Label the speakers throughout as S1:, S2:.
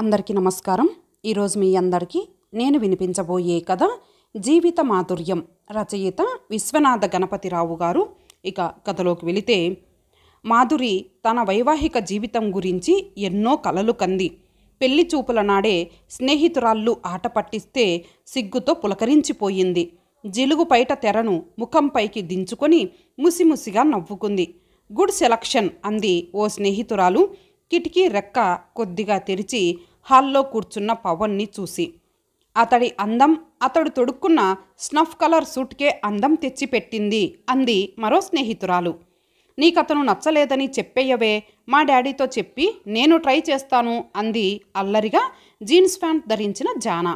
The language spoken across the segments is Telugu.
S1: అందరికీ నమస్కారం ఈరోజు మీ అందరికీ నేను వినిపించబోయే కథ జీవిత మాధుర్యం రచయిత విశ్వనాథ గణపతిరావు గారు ఇక కథలోకి వెళితే మాధురి తన వైవాహిక జీవితం గురించి ఎన్నో కలలు కంది పెళ్లి చూపుల నాడే స్నేహితురాళ్ళు ఆట పట్టిస్తే సిగ్గుతో పులకరించిపోయింది జిలుగు పైట తెరను ముఖంపైకి దించుకొని ముసిముసిగా నవ్వుకుంది గుడ్ సెలక్షన్ అంది ఓ స్నేహితురాలు కిటికీ రెక్క కొద్దిగా తెరిచి హాల్లో కూర్చున్న పవన్ని చూసి అతడి అందం అతడు తొడుక్కున్న స్నఫ్ కలర్ సూట్కే అందం తెచ్చిపెట్టింది అంది మరో స్నేహితురాలు నీకతను నచ్చలేదని చెప్పేయవే మా డాడీతో చెప్పి నేను ట్రై చేస్తాను అంది అల్లరిగా జీన్స్ ప్యాంట్ ధరించిన జానా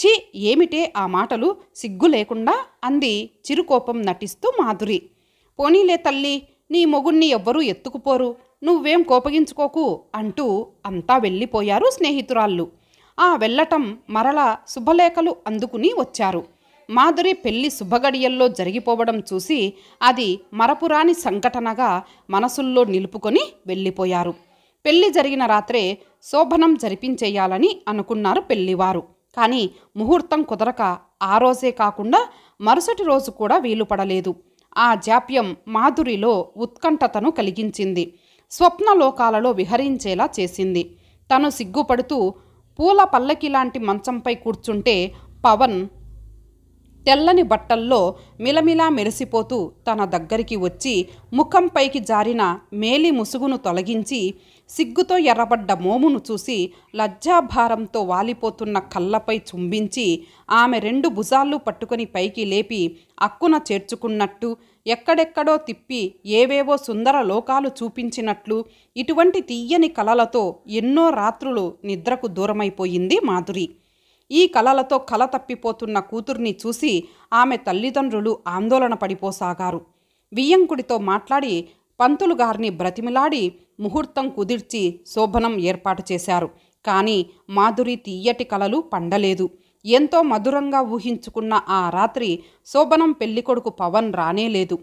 S1: ఛీ ఏమిటే ఆ మాటలు సిగ్గు లేకుండా అంది చిరుకోపం నటిస్తూ మాధురి పోనీలే తల్లి నీ మొగుణ్ణి ఎవ్వరూ ఎత్తుకుపోరు నువ్వేం కోపగించుకోకు అంటూ అంతా వెళ్ళిపోయారు స్నేహితురాళ్ళు ఆ వెళ్ళటం మరలా శుభలేఖలు అందుకుని వచ్చారు మాధురి పెళ్లి శుభగడియల్లో జరిగిపోవడం చూసి అది మరపురాని సంఘటనగా మనసుల్లో నిలుపుకొని వెళ్ళిపోయారు పెళ్లి జరిగిన రాత్రే శోభనం జరిపించేయాలని అనుకున్నారు పెళ్లివారు కానీ ముహూర్తం కుదరక ఆ రోజే కాకుండా మరుసటి రోజు కూడా వీలుపడలేదు ఆ జాప్యం మాధురిలో ఉత్కంఠతను కలిగించింది స్వప్నలోకాలలో విహరించేలా చేసింది తను సిగ్గుపడుతూ పూల పల్లకి లాంటి మంచంపై కూర్చుంటే పవన్ తెల్లని బట్టల్లో మిలమిలా మెరిసిపోతూ తన దగ్గరికి వచ్చి ముఖంపైకి జారిన మేలి ముసుగును తొలగించి సిగ్గుతో ఎర్రబడ్డ మోమును చూసి లజ్జాభారంతో వాలిపోతున్న కళ్ళపై చుంబించి ఆమె రెండు భుజాలు పట్టుకొని పైకి లేపి అక్కున చేర్చుకున్నట్టు ఎక్కడెక్కడో తిప్పి ఏవేవో సుందర లోకాలు చూపించినట్లు ఇటువంటి తీయని కలలతో ఎన్నో రాత్రులు నిద్రకు దూరమైపోయింది మాధురి ఈ కలలతో కల తప్పిపోతున్న కూతుర్ని చూసి ఆమె తల్లిదండ్రులు ఆందోళన పడిపోసాగారు వియ్యంకుడితో మాట్లాడి పంతులు గారిని బ్రతిమిలాడి ముహూర్తం కుదిర్చి శోభనం ఏర్పాటు చేశారు కానీ మాధురి తీయటి కలలు పండలేదు ఎంతో మధురంగా ఊహించుకున్న ఆ రాత్రి శోభనం పెళ్లికొడుకు పవన్ రానేలేదు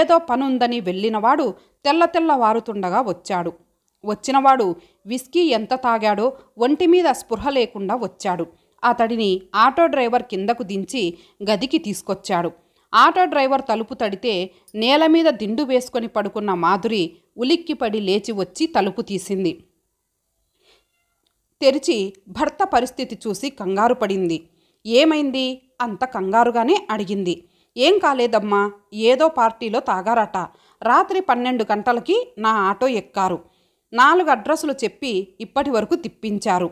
S1: ఏదో పనుందని వెళ్ళినవాడు తెల్ల తెల్లవారుతుండగా వచ్చాడు వచ్చినవాడు విస్కీ ఎంత తాగాడో ఒంటి మీద స్పృహ లేకుండా వచ్చాడు అతడిని ఆటో డ్రైవర్ కిందకు దించి గదికి తీసుకొచ్చాడు ఆటో డ్రైవర్ తలుపు తడితే నేల మీద దిండు వేసుకొని పడుకున్న మాధురి ఉలిక్కిపడి లేచి వచ్చి తలుపు తీసింది తెరిచి భర్త పరిస్థితి చూసి కంగారు పడింది ఏమైంది అంత కంగారుగానే అడిగింది ఏం కాలేదమ్మా ఏదో పార్టీలో తాగారట రాత్రి పన్నెండు గంటలకి నా ఆటో ఎక్కారు నాలుగు అడ్రస్లు చెప్పి ఇప్పటి వరకు తిప్పించారు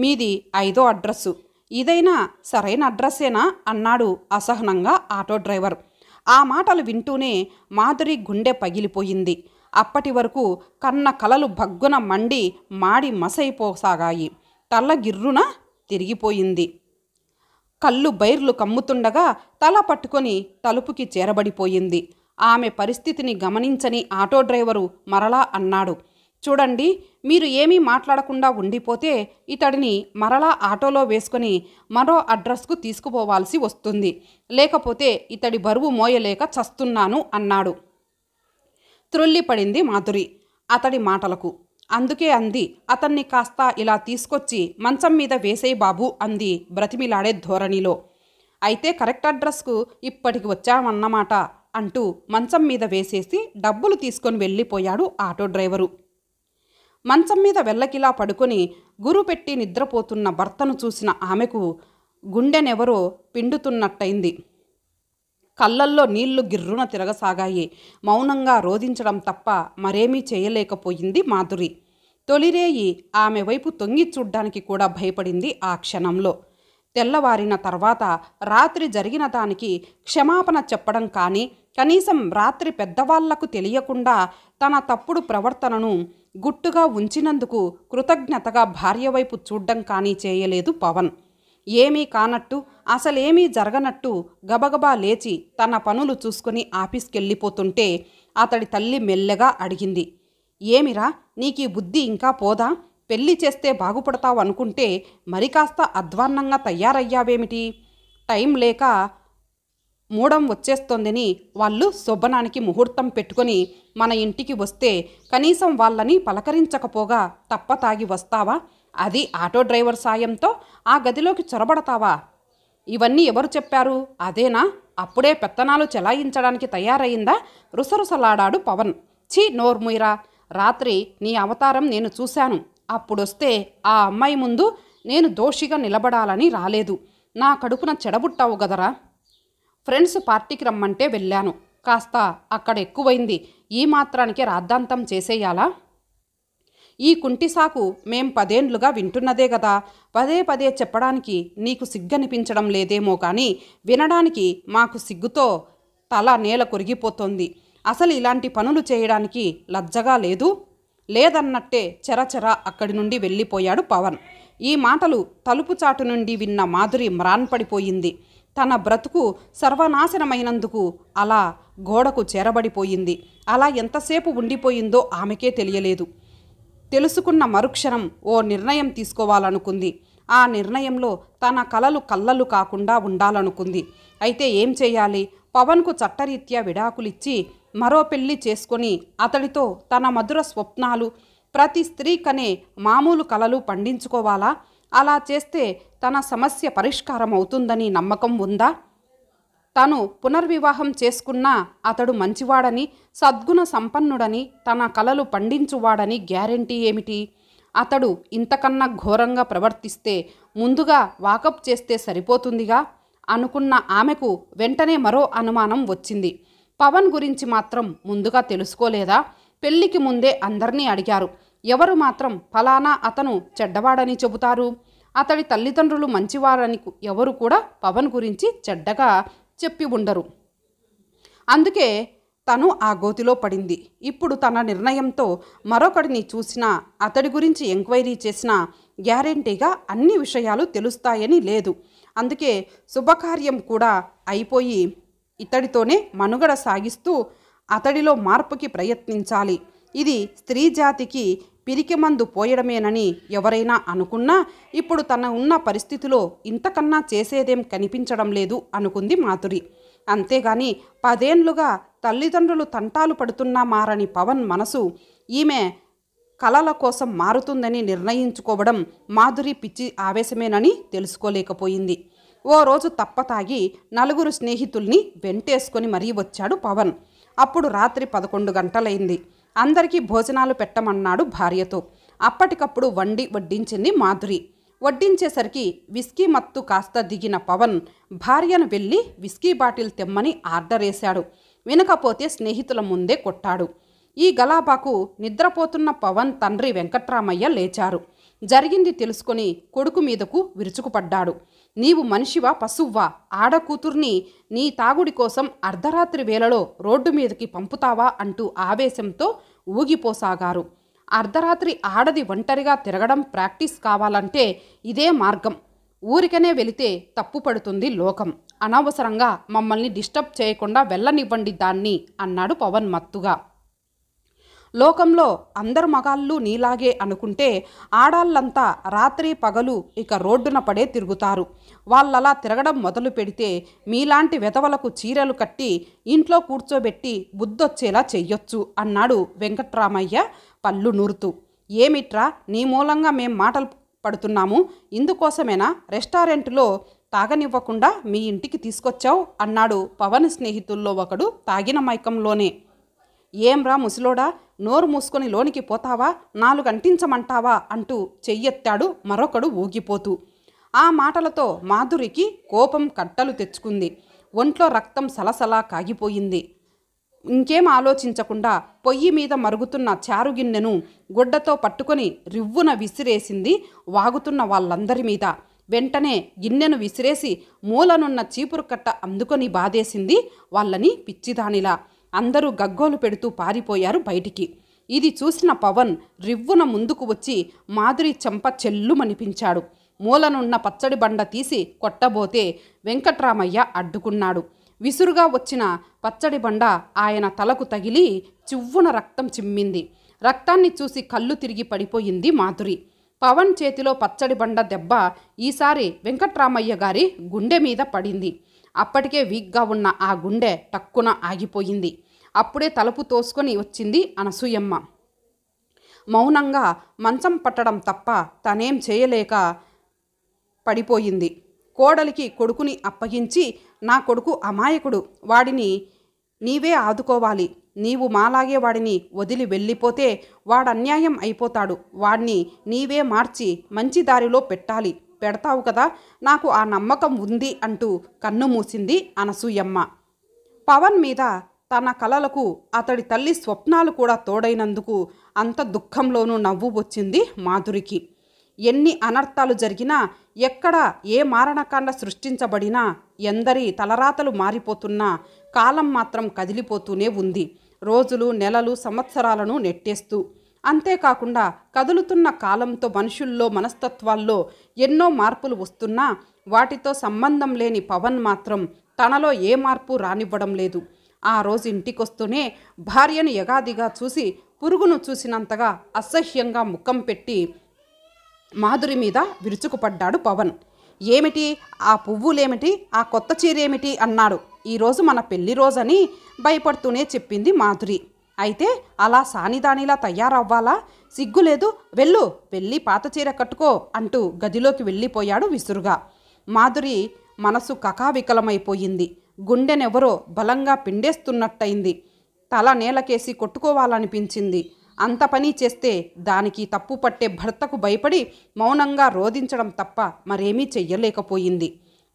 S1: మీది ఐదో అడ్రస్సు ఇదైనా సరైన అడ్రస్సేనా అన్నాడు అసహనంగా ఆటో డ్రైవర్ ఆ మాటలు వింటూనే మాధురి గుండె పగిలిపోయింది అప్పటి వరకు కన్న కలలు భగ్గున మండి మాడి మసైపోసాగాయి తల్ల గిర్రున తిరిగిపోయింది కళ్ళు బైర్లు కమ్ముతుండగా తల పట్టుకొని తలుపుకి చేరబడిపోయింది ఆమె పరిస్థితిని గమనించని ఆటో డ్రైవరు మరలా అన్నాడు చూడండి మీరు ఏమీ మాట్లాడకుండా ఉండిపోతే ఇతడిని మరలా ఆటోలో వేసుకొని మరో అడ్రస్కు తీసుకుపోవాల్సి వస్తుంది లేకపోతే ఇతడి బరువు మోయలేక చస్తున్నాను అన్నాడు త్రుల్లిపడింది మాధురి అతడి మాటలకు అందుకే అంది అతన్ని కాస్త ఇలా తీసుకొచ్చి మంచం మీద వేసేయి బాబు అంది బ్రతిమిలాడే ధోరణిలో అయితే కరెక్ట్ అడ్రస్కు ఇప్పటికి వచ్చామన్నమాట అంటూ మంచం మీద వేసేసి డబ్బులు తీసుకొని వెళ్ళిపోయాడు ఆటో డ్రైవరు మంచం మీద వెళ్ళకిలా పడుకొని గురు పెట్టి నిద్రపోతున్న భర్తను చూసిన ఆమెకు గుండెనెవరో పిండుతున్నట్టయింది కళ్ళల్లో నీళ్లు గిర్రున తిరగసాగాయి మౌనంగా రోధించడం తప్ప మరేమీ చేయలేకపోయింది మాధురి తొలిరేయి ఆమె వైపు తొంగి చూడ్డానికి కూడా భయపడింది ఆ క్షణంలో తెల్లవారిన తర్వాత రాత్రి జరిగిన దానికి క్షమాపణ చెప్పడం కానీ కనీసం రాత్రి పెద్దవాళ్లకు తెలియకుండా తన తప్పుడు ప్రవర్తనను గుట్టుగా ఉంచినందుకు కృతజ్ఞతగా భార్య వైపు చూడ్డం కానీ చేయలేదు పవన్ ఏమీ కానట్టు అసలేమీ జరగనట్టు గబగబా లేచి తన పనులు చూసుకుని ఆఫీస్కెళ్ళిపోతుంటే అతడి తల్లి మెల్లగా అడిగింది ఏమిరా నీకీ బుద్ధి ఇంకా పోదా పెళ్లి చేస్తే బాగుపడతావు అనుకుంటే మరి కాస్త అధ్వాన్నంగా తయారయ్యావేమిటి టైం లేక మూడం వచ్చేస్తోందని వాళ్ళు శుభనానికి ముహూర్తం పెట్టుకొని మన ఇంటికి వస్తే కనీసం వాళ్ళని పలకరించకపోగా తప్ప తాగి వస్తావా అది ఆటో డ్రైవర్ సాయంతో ఆ గదిలోకి చొరబడతావా ఇవన్నీ ఎవరు చెప్పారు అదేనా అప్పుడే పెత్తనాలు చెలాయించడానికి తయారయిందా రుసరుసలాడాడు పవన్ ఛీ నోర్ముయిరా రాత్రి నీ అవతారం నేను చూశాను అప్పుడొస్తే ఆ అమ్మాయి ముందు నేను దోషిగా నిలబడాలని రాలేదు నా కడుపున చెడబుట్టావు గదరా ఫ్రెండ్స్ పార్టీకి రమ్మంటే వెళ్ళాను కాస్త అక్కడ ఎక్కువైంది ఈ మాత్రానికి రాద్ధాంతం చేసేయాలా ఈ కుంటి సాకు మేం పదేండ్లుగా వింటున్నదే కదా పదే పదే చెప్పడానికి నీకు సిగ్గనిపించడం లేదేమో కానీ వినడానికి మాకు సిగ్గుతో తల నేల కొరిగిపోతోంది అసలు ఇలాంటి పనులు చేయడానికి లజ్జగా లేదు లేదన్నట్టే చెరచెర అక్కడి నుండి వెళ్ళిపోయాడు పవన్ ఈ మాటలు తలుపు చాటు నుండి విన్న మాధురి పడిపోయింది తన బ్రతుకు సర్వనాశనమైనందుకు అలా గోడకు చేరబడిపోయింది అలా ఎంతసేపు ఉండిపోయిందో ఆమెకే తెలియలేదు తెలుసుకున్న మరుక్షణం ఓ నిర్ణయం తీసుకోవాలనుకుంది ఆ నిర్ణయంలో తన కలలు కళ్ళలు కాకుండా ఉండాలనుకుంది అయితే ఏం చేయాలి పవన్కు చట్టరీత్యా విడాకులిచ్చి మరో పెళ్లి చేసుకొని అతడితో తన మధుర స్వప్నాలు ప్రతి స్త్రీ కనే మామూలు కలలు పండించుకోవాలా అలా చేస్తే తన సమస్య పరిష్కారం అవుతుందని నమ్మకం ఉందా తను పునర్వివాహం చేసుకున్నా అతడు మంచివాడని సద్గుణ సంపన్నుడని తన కలలు పండించువాడని గ్యారెంటీ ఏమిటి అతడు ఇంతకన్నా ఘోరంగా ప్రవర్తిస్తే ముందుగా వాకప్ చేస్తే సరిపోతుందిగా అనుకున్న ఆమెకు వెంటనే మరో అనుమానం వచ్చింది పవన్ గురించి మాత్రం ముందుగా తెలుసుకోలేదా పెళ్లికి ముందే అందరినీ అడిగారు ఎవరు మాత్రం ఫలానా అతను చెడ్డవాడని చెబుతారు అతడి తల్లిదండ్రులు మంచివారని ఎవరు కూడా పవన్ గురించి చెడ్డగా చెప్పి ఉండరు అందుకే తను ఆ గోతిలో పడింది ఇప్పుడు తన నిర్ణయంతో మరొకడిని చూసినా అతడి గురించి ఎంక్వైరీ చేసినా గ్యారెంటీగా అన్ని విషయాలు తెలుస్తాయని లేదు అందుకే శుభకార్యం కూడా అయిపోయి ఇతడితోనే మనుగడ సాగిస్తూ అతడిలో మార్పుకి ప్రయత్నించాలి ఇది స్త్రీ జాతికి పిరికిమందు పోయడమేనని ఎవరైనా అనుకున్నా ఇప్పుడు తన ఉన్న పరిస్థితిలో ఇంతకన్నా చేసేదేం కనిపించడం లేదు అనుకుంది మాధురి అంతేగాని పదేండ్లుగా తల్లిదండ్రులు తంటాలు పడుతున్నా మారని పవన్ మనసు ఈమె కళల కోసం మారుతుందని నిర్ణయించుకోవడం మాధురి పిచ్చి ఆవేశమేనని తెలుసుకోలేకపోయింది ఓ రోజు తప్పతాగి నలుగురు స్నేహితుల్ని వెంటేసుకొని మరీ వచ్చాడు పవన్ అప్పుడు రాత్రి పదకొండు గంటలైంది అందరికీ భోజనాలు పెట్టమన్నాడు భార్యతో అప్పటికప్పుడు వండి వడ్డించింది మాధురి వడ్డించేసరికి విస్కీ మత్తు కాస్త దిగిన పవన్ భార్యను వెళ్ళి విస్కీ బాటిల్ తెమ్మని ఆర్డర్ వేశాడు వినకపోతే స్నేహితుల ముందే కొట్టాడు ఈ గలాబాకు నిద్రపోతున్న పవన్ తండ్రి వెంకట్రామయ్య లేచారు జరిగింది తెలుసుకొని కొడుకు మీదకు విరుచుకుపడ్డాడు నీవు మనిషివా పశువ్వా ఆడకూతుర్ని నీ తాగుడి కోసం అర్ధరాత్రి వేళలో రోడ్డు మీదకి పంపుతావా అంటూ ఆవేశంతో ఊగిపోసాగారు అర్ధరాత్రి ఆడది ఒంటరిగా తిరగడం ప్రాక్టీస్ కావాలంటే ఇదే మార్గం ఊరికనే వెళితే తప్పుపడుతుంది లోకం అనవసరంగా మమ్మల్ని డిస్టర్బ్ చేయకుండా వెళ్ళనివ్వండి దాన్ని అన్నాడు పవన్ మత్తుగా లోకంలో అందరు మగాళ్ళు నీలాగే అనుకుంటే ఆడాళ్ళంతా రాత్రి పగలు ఇక రోడ్డున పడే తిరుగుతారు వాళ్ళలా తిరగడం మొదలు పెడితే మీలాంటి వెధవలకు చీరలు కట్టి ఇంట్లో కూర్చోబెట్టి బుద్ధొచ్చేలా చెయ్యొచ్చు అన్నాడు వెంకట్రామయ్య పళ్ళు నూరుతూ ఏమిట్రా నీ మూలంగా మేం మాటలు పడుతున్నాము ఇందుకోసమేనా రెస్టారెంట్లో తాగనివ్వకుండా మీ ఇంటికి తీసుకొచ్చావు అన్నాడు పవన్ స్నేహితుల్లో ఒకడు తాగిన మైకంలోనే ఏం రా ముసలోడా నోరు మూసుకొని లోనికి పోతావా నాలుగు అంటించమంటావా అంటూ చెయ్యెత్తాడు మరొకడు ఊగిపోతూ ఆ మాటలతో మాధురికి కోపం కట్టలు తెచ్చుకుంది ఒంట్లో రక్తం సలసలా కాగిపోయింది ఇంకేం ఆలోచించకుండా పొయ్యి మీద మరుగుతున్న చారుగిన్నెను గుడ్డతో పట్టుకొని రివ్వున విసిరేసింది వాగుతున్న వాళ్ళందరి మీద వెంటనే గిన్నెను విసిరేసి మూలనున్న చీపురు కట్ట అందుకొని బాధేసింది వాళ్ళని పిచ్చిదానిలా అందరూ గగ్గోలు పెడుతూ పారిపోయారు బయటికి ఇది చూసిన పవన్ రివ్వున ముందుకు వచ్చి మాధురి చెంప చెల్లుమనిపించాడు మూలనున్న పచ్చడి బండ తీసి కొట్టబోతే వెంకట్రామయ్య అడ్డుకున్నాడు విసురుగా వచ్చిన పచ్చడి బండ ఆయన తలకు తగిలి చివ్వున రక్తం చిమ్మింది రక్తాన్ని చూసి కళ్ళు తిరిగి పడిపోయింది మాధురి పవన్ చేతిలో పచ్చడి బండ దెబ్బ ఈసారి వెంకట్రామయ్య గారి గుండె మీద పడింది అప్పటికే వీక్గా ఉన్న ఆ గుండె టక్కున ఆగిపోయింది అప్పుడే తలుపు తోసుకొని వచ్చింది అనసూయమ్మ మౌనంగా మంచం పట్టడం తప్ప తనేం చేయలేక పడిపోయింది కోడలికి కొడుకుని అప్పగించి నా కొడుకు అమాయకుడు వాడిని నీవే ఆదుకోవాలి నీవు మాలాగే వాడిని వదిలి వెళ్ళిపోతే వాడన్యాయం అయిపోతాడు వాడిని నీవే మార్చి మంచి దారిలో పెట్టాలి పెడతావు కదా నాకు ఆ నమ్మకం ఉంది అంటూ కన్ను మూసింది అనసూయమ్మ పవన్ మీద తన కలలకు అతడి తల్లి స్వప్నాలు కూడా తోడైనందుకు అంత దుఃఖంలోనూ నవ్వు వచ్చింది మాధురికి ఎన్ని అనర్థాలు జరిగినా ఎక్కడ ఏ మారణకాండ సృష్టించబడినా ఎందరి తలరాతలు మారిపోతున్నా కాలం మాత్రం కదిలిపోతూనే ఉంది రోజులు నెలలు సంవత్సరాలను నెట్టేస్తూ అంతేకాకుండా కదులుతున్న కాలంతో మనుషుల్లో మనస్తత్వాల్లో ఎన్నో మార్పులు వస్తున్నా వాటితో సంబంధం లేని పవన్ మాత్రం తనలో ఏ మార్పు రానివ్వడం లేదు ఆ రోజు ఇంటికొస్తూనే భార్యను యగాదిగా చూసి పురుగును చూసినంతగా అసహ్యంగా ముఖం పెట్టి మాధురి మీద విరుచుకుపడ్డాడు పవన్ ఏమిటి ఆ పువ్వులేమిటి ఆ కొత్త చీరేమిటి అన్నాడు ఈరోజు మన పెళ్లి రోజని భయపడుతూనే చెప్పింది మాధురి అయితే అలా సానిదానిలా తయారవ్వాలా సిగ్గులేదు వెళ్ళు వెళ్ళి పాత చీర కట్టుకో అంటూ గదిలోకి వెళ్ళిపోయాడు విసురుగా మాధురి మనసు కకావికలమైపోయింది గుండెనెవరో బలంగా పిండేస్తున్నట్టయింది తల నేలకేసి కొట్టుకోవాలనిపించింది అంత పని చేస్తే దానికి తప్పు పట్టే భర్తకు భయపడి మౌనంగా రోధించడం తప్ప మరేమీ చెయ్యలేకపోయింది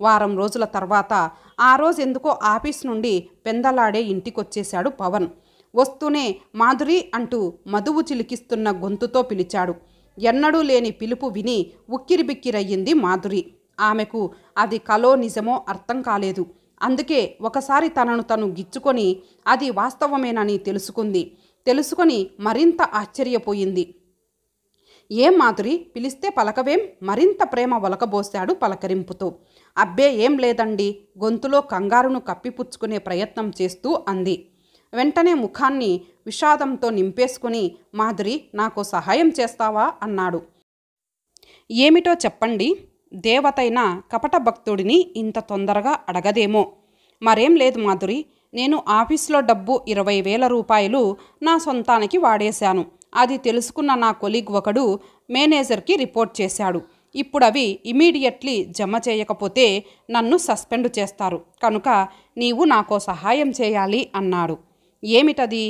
S1: వారం రోజుల తర్వాత ఆ రోజు ఎందుకో ఆఫీస్ నుండి పెందలాడే ఇంటికొచ్చేశాడు పవన్ వస్తూనే మాధురి అంటూ మధువు చిలికిస్తున్న గొంతుతో పిలిచాడు ఎన్నడూ లేని పిలుపు విని ఉక్కిరిబిక్కిరయ్యింది మాధురి ఆమెకు అది కలో నిజమో అర్థం కాలేదు అందుకే ఒకసారి తనను తను గిచ్చుకొని అది వాస్తవమేనని తెలుసుకుంది తెలుసుకొని మరింత ఆశ్చర్యపోయింది ఏం మాధురి పిలిస్తే పలకవేం మరింత ప్రేమ ఒలకబోశాడు పలకరింపుతో అబ్బే ఏం లేదండి గొంతులో కంగారును కప్పిపుచ్చుకునే ప్రయత్నం చేస్తూ అంది వెంటనే ముఖాన్ని విషాదంతో నింపేసుకుని మాధురి నాకు సహాయం చేస్తావా అన్నాడు ఏమిటో చెప్పండి దేవతైన కపట భక్తుడిని ఇంత తొందరగా అడగదేమో మరేం లేదు మాధురి నేను ఆఫీస్లో డబ్బు ఇరవై వేల రూపాయలు నా సొంతానికి వాడేశాను అది తెలుసుకున్న నా కొలీగ్ ఒకడు మేనేజర్కి రిపోర్ట్ చేశాడు ఇప్పుడు అవి ఇమీడియట్లీ జమ చేయకపోతే నన్ను సస్పెండ్ చేస్తారు కనుక నీవు నాకో సహాయం చేయాలి అన్నాడు ఏమిటది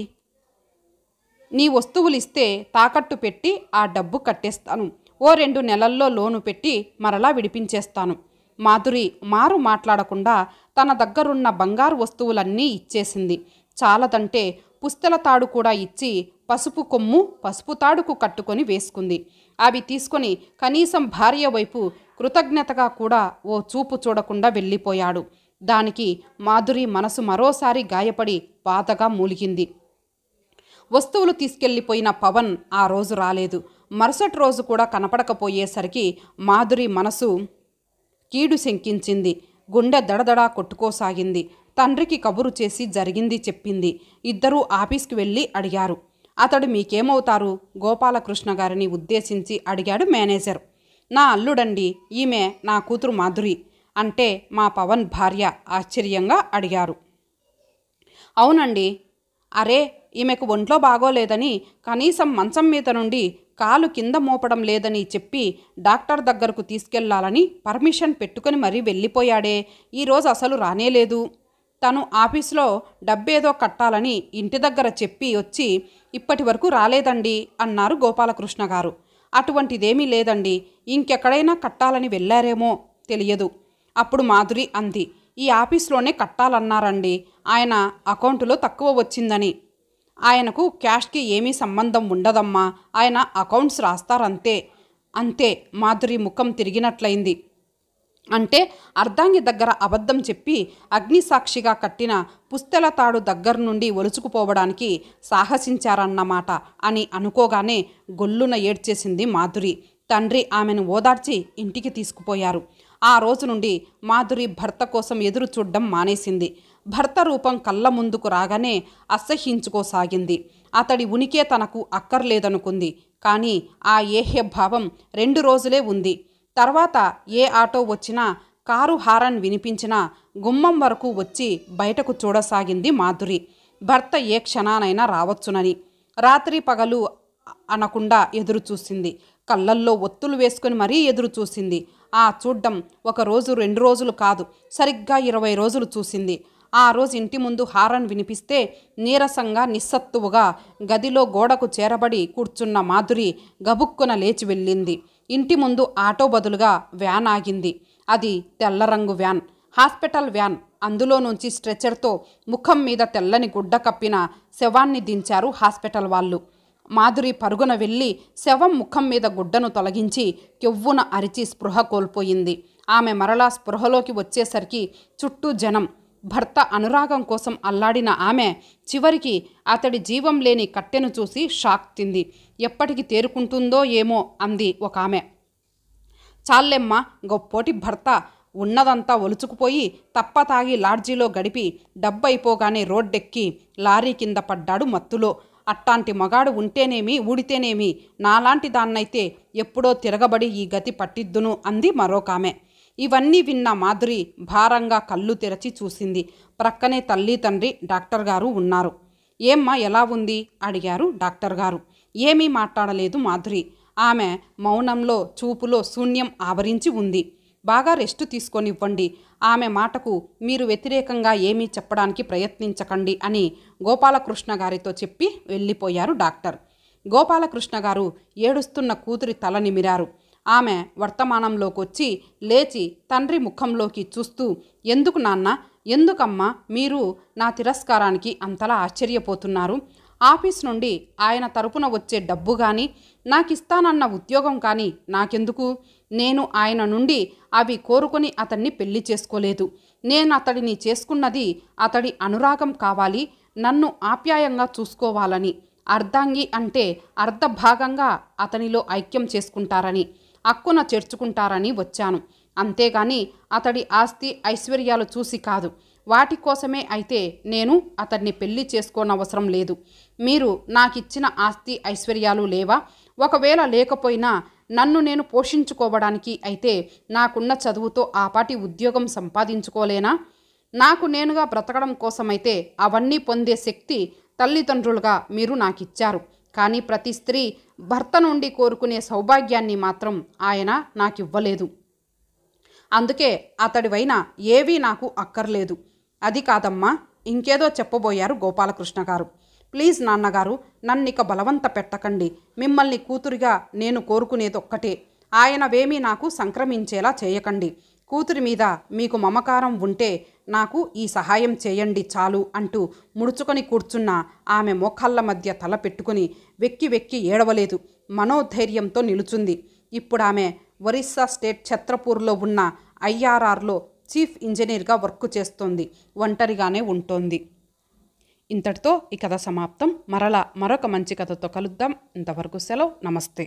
S1: నీ వస్తువులు ఇస్తే తాకట్టు పెట్టి ఆ డబ్బు కట్టేస్తాను ఓ రెండు నెలల్లో లోను పెట్టి మరలా విడిపించేస్తాను మాధురి మారు మాట్లాడకుండా తన దగ్గరున్న బంగారు వస్తువులన్నీ ఇచ్చేసింది చాలదంటే పుస్తల తాడు కూడా ఇచ్చి పసుపు కొమ్ము పసుపు తాడుకు కట్టుకొని వేసుకుంది అవి తీసుకొని కనీసం భార్య వైపు కృతజ్ఞతగా కూడా ఓ చూపు చూడకుండా వెళ్ళిపోయాడు దానికి మాధురి మనసు మరోసారి గాయపడి బాధగా మూలిగింది వస్తువులు తీసుకెళ్లిపోయిన పవన్ ఆ రోజు రాలేదు మరుసటి రోజు కూడా కనపడకపోయేసరికి మాధురి మనసు కీడు శంకించింది గుండె దడదడా కొట్టుకోసాగింది తండ్రికి కబురు చేసి జరిగింది చెప్పింది ఇద్దరూ ఆఫీస్కి వెళ్ళి అడిగారు అతడు మీకేమవుతారు గోపాలకృష్ణ గారిని ఉద్దేశించి అడిగాడు మేనేజర్ నా అల్లుడండి ఈమె నా కూతురు మాధురి అంటే మా పవన్ భార్య ఆశ్చర్యంగా అడిగారు అవునండి అరే ఈమెకు ఒంట్లో బాగోలేదని కనీసం మంచం మీద నుండి కాలు కింద మోపడం లేదని చెప్పి డాక్టర్ దగ్గరకు తీసుకెళ్లాలని పర్మిషన్ పెట్టుకుని మరీ వెళ్ళిపోయాడే ఈరోజు అసలు రానేలేదు తను ఆఫీస్లో డబ్బేదో కట్టాలని ఇంటి దగ్గర చెప్పి వచ్చి ఇప్పటి వరకు రాలేదండి అన్నారు గోపాలకృష్ణ గారు అటువంటిదేమీ లేదండి ఇంకెక్కడైనా కట్టాలని వెళ్ళారేమో తెలియదు అప్పుడు మాధురి అంది ఈ ఆఫీస్లోనే కట్టాలన్నారండి ఆయన అకౌంటులో తక్కువ వచ్చిందని ఆయనకు క్యాష్కి ఏమీ సంబంధం ఉండదమ్మా ఆయన అకౌంట్స్ రాస్తారంతే అంతే మాధురి ముఖం తిరిగినట్లయింది అంటే అర్ధాంగి దగ్గర అబద్ధం చెప్పి అగ్నిసాక్షిగా కట్టిన పుస్తెల తాడు దగ్గర నుండి ఒలుచుకుపోవడానికి సాహసించారన్నమాట అని అనుకోగానే గొల్లున ఏడ్చేసింది మాధురి తండ్రి ఆమెను ఓదార్చి ఇంటికి తీసుకుపోయారు ఆ రోజు నుండి మాధురి భర్త కోసం ఎదురు చూడ్డం మానేసింది భర్త రూపం కళ్ళ ముందుకు రాగానే అసహ్యించుకోసాగింది అతడి ఉనికే తనకు అక్కర్లేదనుకుంది కానీ ఆ ఏహ్య భావం రెండు రోజులే ఉంది తర్వాత ఏ ఆటో వచ్చినా కారు హారన్ వినిపించినా గుమ్మం వరకు వచ్చి బయటకు చూడసాగింది మాధురి భర్త ఏ క్షణానైనా రావచ్చునని రాత్రి పగలు అనకుండా ఎదురు చూసింది కళ్ళల్లో ఒత్తులు వేసుకుని మరీ ఎదురు చూసింది ఆ చూడ్డం ఒక రోజు రెండు రోజులు కాదు సరిగ్గా ఇరవై రోజులు చూసింది ఆ రోజు ఇంటి ముందు హారన్ వినిపిస్తే నీరసంగా నిస్సత్తువుగా గదిలో గోడకు చేరబడి కూర్చున్న మాధురి గబుక్కున లేచి వెళ్ళింది ఇంటి ముందు ఆటో బదులుగా వ్యాన్ ఆగింది అది తెల్ల రంగు వ్యాన్ హాస్పిటల్ వ్యాన్ అందులో నుంచి స్ట్రెచర్తో ముఖం మీద తెల్లని గుడ్డ కప్పిన శవాన్ని దించారు హాస్పిటల్ వాళ్ళు మాధురి పరుగున వెళ్ళి శవం ముఖం మీద గుడ్డను తొలగించి కెవ్వున అరిచి స్పృహ కోల్పోయింది ఆమె మరలా స్పృహలోకి వచ్చేసరికి చుట్టూ జనం భర్త అనురాగం కోసం అల్లాడిన ఆమె చివరికి అతడి జీవం లేని కట్టెను చూసి షాక్ తింది ఎప్పటికి తేరుకుంటుందో ఏమో అంది ఒక ఆమె చాలెమ్మ గొప్పోటి భర్త ఉన్నదంతా ఒలుచుకుపోయి తప్ప తాగి లాడ్జీలో గడిపి డబ్బైపోగానే రోడ్డెక్కి లారీ కింద పడ్డాడు మత్తులో అట్టాంటి మగాడు ఉంటేనేమి ఊడితేనేమి నాలాంటి దాన్నైతే ఎప్పుడో తిరగబడి ఈ గతి పట్టిద్దును అంది మరోకామె ఇవన్నీ విన్న మాధురి భారంగా కళ్ళు తెరచి చూసింది ప్రక్కనే తల్లి తండ్రి డాక్టర్ గారు ఉన్నారు ఏమ్మా ఎలా ఉంది అడిగారు డాక్టర్ గారు ఏమీ మాట్లాడలేదు మాధురి ఆమె మౌనంలో చూపులో శూన్యం ఆవరించి ఉంది బాగా రెస్ట్ తీసుకొనివ్వండి ఆమె మాటకు మీరు వ్యతిరేకంగా ఏమీ చెప్పడానికి ప్రయత్నించకండి అని గోపాలకృష్ణ గారితో చెప్పి వెళ్ళిపోయారు డాక్టర్ గోపాలకృష్ణ గారు ఏడుస్తున్న కూతురి తల నిమిరారు ఆమె వచ్చి లేచి తండ్రి ముఖంలోకి చూస్తూ ఎందుకు నాన్న ఎందుకమ్మా మీరు నా తిరస్కారానికి అంతలా ఆశ్చర్యపోతున్నారు ఆఫీస్ నుండి ఆయన తరపున వచ్చే డబ్బు కానీ నాకిస్తానన్న ఉద్యోగం కానీ నాకెందుకు నేను ఆయన నుండి అవి కోరుకొని అతన్ని పెళ్లి చేసుకోలేదు నేను అతడిని చేసుకున్నది అతడి అనురాగం కావాలి నన్ను ఆప్యాయంగా చూసుకోవాలని అర్ధాంగి అంటే అర్ధభాగంగా అతనిలో ఐక్యం చేసుకుంటారని అక్కున చేర్చుకుంటారని వచ్చాను అంతేగాని అతడి ఆస్తి ఐశ్వర్యాలు చూసి కాదు వాటి కోసమే అయితే నేను అతన్ని పెళ్లి చేసుకోనవసరం లేదు మీరు నాకిచ్చిన ఆస్తి ఐశ్వర్యాలు లేవా ఒకవేళ లేకపోయినా నన్ను నేను పోషించుకోవడానికి అయితే నాకున్న చదువుతో ఆపాటి ఉద్యోగం సంపాదించుకోలేనా నాకు నేనుగా బ్రతకడం కోసమైతే అవన్నీ పొందే శక్తి తల్లిదండ్రులుగా మీరు నాకిచ్చారు కానీ ప్రతి స్త్రీ భర్త నుండి కోరుకునే సౌభాగ్యాన్ని మాత్రం ఆయన నాకివ్వలేదు అందుకే అతడివైన ఏవీ నాకు అక్కర్లేదు అది కాదమ్మా ఇంకేదో చెప్పబోయారు గోపాలకృష్ణ గారు ప్లీజ్ నాన్నగారు నన్నిక బలవంత పెట్టకండి మిమ్మల్ని కూతురిగా నేను కోరుకునేది ఒక్కటే ఆయనవేమీ నాకు సంక్రమించేలా చేయకండి కూతురి మీద మీకు మమకారం ఉంటే నాకు ఈ సహాయం చేయండి చాలు అంటూ ముడుచుకొని కూర్చున్న ఆమె మోకాళ్ళ మధ్య తల పెట్టుకుని వెక్కి వెక్కి ఏడవలేదు మనోధైర్యంతో నిలుచుంది ఇప్పుడు ఆమె ఒరిస్సా స్టేట్ ఛత్రపూర్లో ఉన్న ఐఆర్ఆర్లో చీఫ్ ఇంజనీర్గా వర్క్ చేస్తోంది ఒంటరిగానే ఉంటోంది ఇంతటితో ఈ కథ సమాప్తం మరలా మరొక మంచి కథతో కలుద్దాం ఇంతవరకు సెలవు నమస్తే